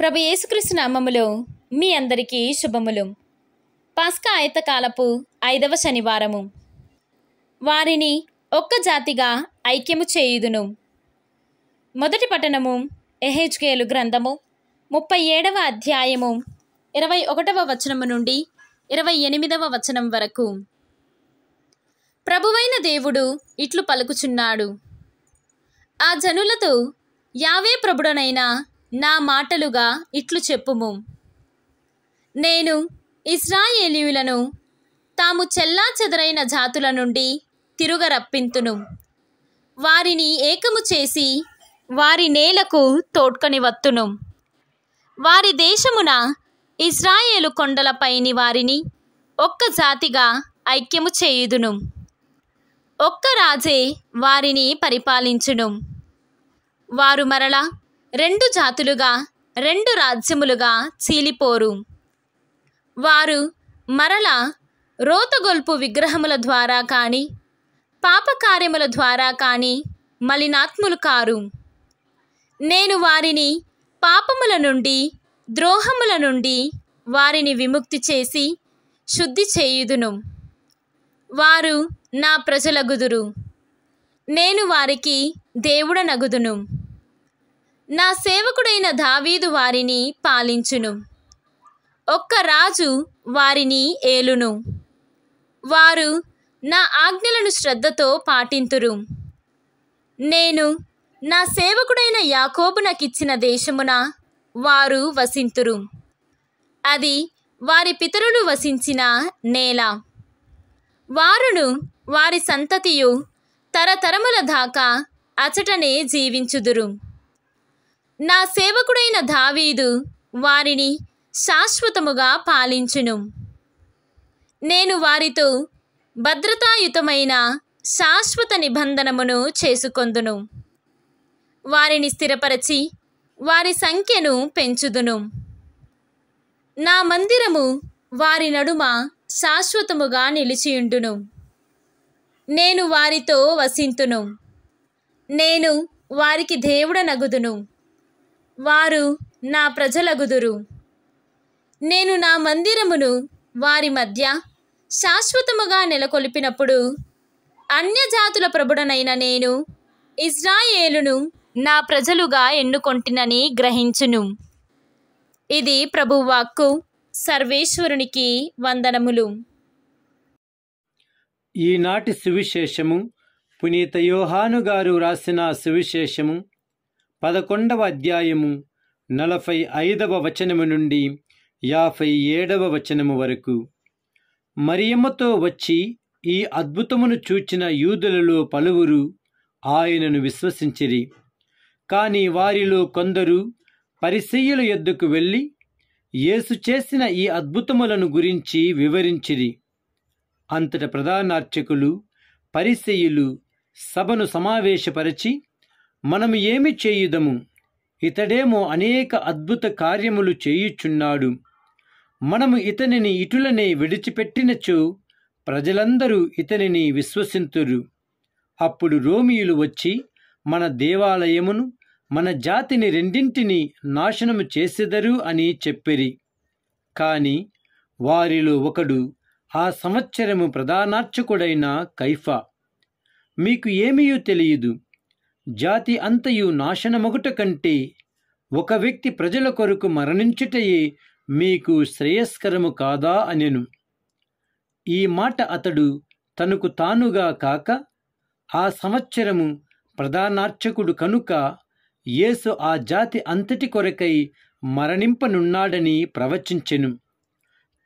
ప్రభు యేసుకృష్ణ నామములో మీ అందరికీ శుభములు పాస్కా ఆయతకాలపు ఐదవ శనివారము వారిని ఒక్క జాతిగా ఐక్యము చేయుదును మొదటి పట్టణము ఎహెచ్కేలు గ్రంథము ముప్పై ఏడవ అధ్యాయము ఇరవై ఒకటవ వచనము నుండి ఇరవై ఎనిమిదవ వచనం వరకు ప్రభువైన దేవుడు ఇట్లు పలుకుచున్నాడు ఆ జనులతో యావే ప్రభుడనైనా నా మాటలుగా ఇట్లు చెప్పుము నేను ఇస్రాయేలీయులను తాము చెల్లా చెదరైన జాతుల నుండి తిరుగరప్పింతును వారిని ఏకము చేసి వారి నేలకు తోడ్కొని వత్తును వారి దేశమున ఇస్రాయేలు కొండలపైని వారిని ఒక్క జాతిగా ఐక్యము చేయుదును ఒక్క రాజే వారిని పరిపాలించును వారు మరలా రెండు జాతులుగా రెండు రాజ్యములుగా చీలిపోరు వారు మరల రోతగొల్పు విగ్రహముల ద్వారా కానీ పాపకార్యముల ద్వారా కానీ మలినాత్ములు కారు నేను వారిని పాపముల నుండి ద్రోహముల నుండి వారిని విముక్తి చేసి శుద్ధి చేయుదును వారు నా ప్రజలగుదురు నేను వారికి దేవుడనగుదును నా సేవకుడైన దావీదు వారిని పాలించును ఒక్క రాజు వారిని ఏలును వారు నా ఆజ్ఞలను శ్రద్ధతో పాటింతురు నేను నా సేవకుడైన యాకోబు నాకిచ్చిన దేశమున వారు వసింతురు అది వారి పితరులు వసించిన నేల వారును వారి సంతతియు తరతరముల దాకా అచటనే జీవించుదురు నా సేవకుడైన దావీదు వారిని శాశ్వతముగా పాలించును నేను వారితో భద్రతాయుతమైన శాశ్వత నిబంధనమును చేసుకొందును వారిని స్థిరపరచి వారి సంఖ్యను పెంచుదును నా మందిరము వారి నడుమ శాశ్వతముగా నిలిచియుండును నేను వారితో వసింతును నేను వారికి దేవుడనగుదును వారు నా ప్రజలగుదురు నేను నా మందిరమును వారి మధ్య శాశ్వతముగా నెలకొల్పినప్పుడు అన్యజాతుల ప్రభుడనైన నేను ఇజ్రాయేలును నా ప్రజలుగా ఎన్నుకొంటినని గ్రహించును ఇది ప్రభువాక్కు సర్వేశ్వరునికి వందనములు ఈనాటి సువిశేషము పునీత యోహాను గారు రాసిన సువిశేషము పదకొండవ అధ్యాయము నలభై ఐదవ వచనము నుండి యాభై ఏడవ వచనము వరకు మరియమ్మతో వచ్చి ఈ అద్భుతమును చూచిన యూదులలో పలువురు ఆయనను విశ్వసించిరి కానీ వారిలో కొందరు పరిశీయుల ఎద్దుకు వెళ్ళి యేసు చేసిన ఈ అద్భుతములను గురించి వివరించిరి అంతట ప్రధానార్చకులు పరిశీయులు సభను సమావేశపరిచి మనము ఏమి చేయుదము ఇతడేమో అనేక అద్భుత కార్యములు చేయుచున్నాడు మనము ఇతనిని ఇటులనే విడిచిపెట్టినచో ప్రజలందరూ ఇతనిని విశ్వసింతురు అప్పుడు రోమియులు వచ్చి మన దేవాలయమును మన జాతిని రెండింటినీ నాశనము చేసెదరు అని చెప్పిరి కాని వారిలో ఒకడు ఆ సంవత్సరము ప్రధానార్చకుడైన కైఫా మీకు ఏమీ తెలియదు జాతి అంతయు నాశనమొకట కంటే ఒక వ్యక్తి ప్రజల కొరకు మరణించుటయే మీకు శ్రేయస్కరము కాదా అనెను ఈ మాట అతడు తనకు తానుగా కాక ఆ సంవత్సరము ప్రధానార్చకుడు కనుక యేసు ఆ జాతి అంతటి కొరకై మరణింపనున్నాడని ప్రవచించెను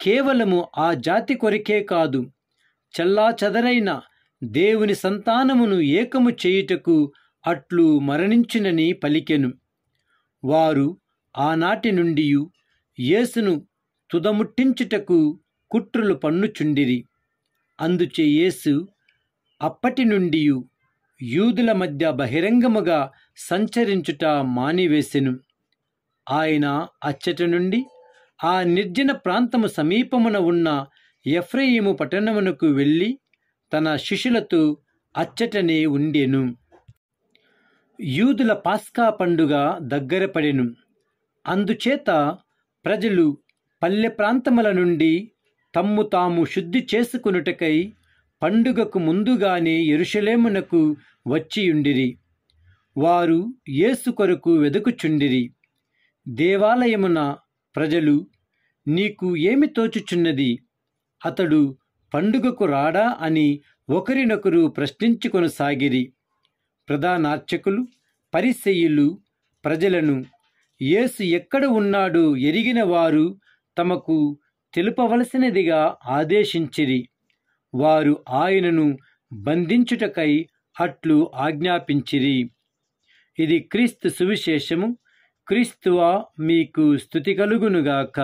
కేవలము ఆ జాతి కొరకే కాదు చల్లాచదరైన దేవుని సంతానమును ఏకము చేయుటకు అట్లు మరణించునని పలికెను వారు ఆనాటి నుండి యేసును తుదముట్టించుటకు కుట్రులు పన్నుచుండిరి అందుచే యేసు అప్పటి నుండి యూదుల మధ్య బహిరంగముగా సంచరించుట మానివేసెను ఆయన అచ్చట నుండి ఆ నిర్జన ప్రాంతము సమీపమున ఉన్న ఎఫ్రయిము పట్టణమునకు వెళ్ళి తన శిష్యులతో అచ్చటనే ఉండెను యూదుల పాస్కా పండుగ దగ్గర పడెను అందుచేత ప్రజలు పల్లె ప్రాంతముల నుండి తమ్ము తాము శుద్ధి చేసుకునుటకై పండుగకు ముందుగానే ఎరుషలేమునకు వచ్చియుండిరి వారు యేసు కొరకు వెదుకుచుండిరి దేవాలయమున ప్రజలు నీకు ఏమి తోచుచున్నది అతడు పండుగకు రాడా అని ఒకరినొకరు ప్రశ్నించుకొనసాగిరి ప్రధానార్చకులు పరిసెయులు ప్రజలను యేసు ఎక్కడ ఉన్నాడో ఎరిగిన వారు తమకు తెలుపవలసినదిగా ఆదేశించిరి వారు ఆయనను బంధించుటకై అట్లు ఆజ్ఞాపించిరి ఇది క్రీస్తు సువిశేషము క్రీస్తువా మీకు స్థుతి కలుగునుగాక